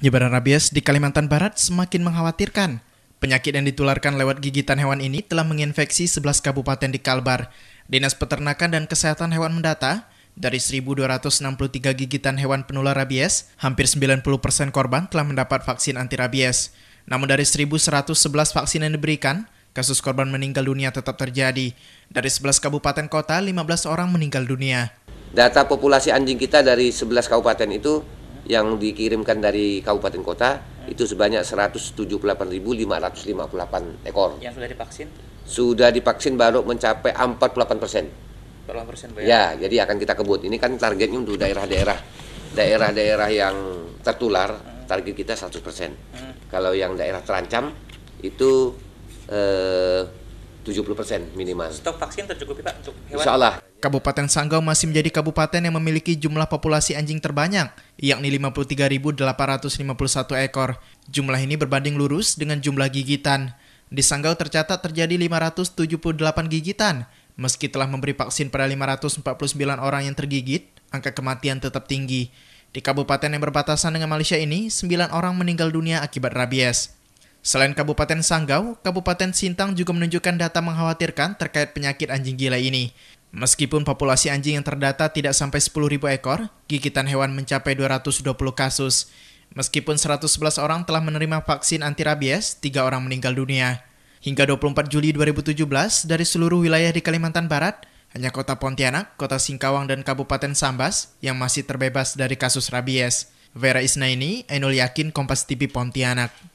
Penyebaran rabies di Kalimantan Barat semakin mengkhawatirkan. Penyakit yang ditularkan lewat gigitan hewan ini telah menginfeksi 11 kabupaten di Kalbar. Dinas Peternakan dan Kesehatan Hewan mendata, dari 1.263 gigitan hewan penular rabies, hampir 90% persen korban telah mendapat vaksin anti rabies. Namun dari 1.111 vaksin yang diberikan, kasus korban meninggal dunia tetap terjadi. Dari 11 kabupaten kota, 15 orang meninggal dunia. Data populasi anjing kita dari 11 kabupaten itu yang dikirimkan dari kabupaten kota hmm. itu sebanyak 178.558 ekor. Yang sudah divaksin? Sudah divaksin baru mencapai 48 persen. 48 persen ya? ya. jadi akan kita kebut. Ini kan targetnya untuk daerah-daerah, daerah-daerah yang tertular hmm. target kita 100 persen. Hmm. Kalau yang daerah terancam itu eh, 70 persen minimal. Stok vaksin tercukupi pak untuk hewan? Insya Allah. Kabupaten Sanggau masih menjadi kabupaten yang memiliki jumlah populasi anjing terbanyak, yakni 53.851 ekor. Jumlah ini berbanding lurus dengan jumlah gigitan. Di Sanggau tercatat terjadi 578 gigitan. Meski telah memberi vaksin pada 549 orang yang tergigit, angka kematian tetap tinggi. Di kabupaten yang berbatasan dengan Malaysia ini, 9 orang meninggal dunia akibat rabies. Selain Kabupaten Sanggau, Kabupaten Sintang juga menunjukkan data mengkhawatirkan terkait penyakit anjing gila ini. Meskipun populasi anjing yang terdata tidak sampai 10.000 ekor, gigitan hewan mencapai 220 kasus. Meskipun 111 orang telah menerima vaksin anti rabies, tiga orang meninggal dunia. Hingga 24 Juli 2017, dari seluruh wilayah di Kalimantan Barat, hanya kota Pontianak, kota Singkawang, dan Kabupaten Sambas yang masih terbebas dari kasus rabies. Vera Isnaini, Enul Yakin, Kompas TV Pontianak.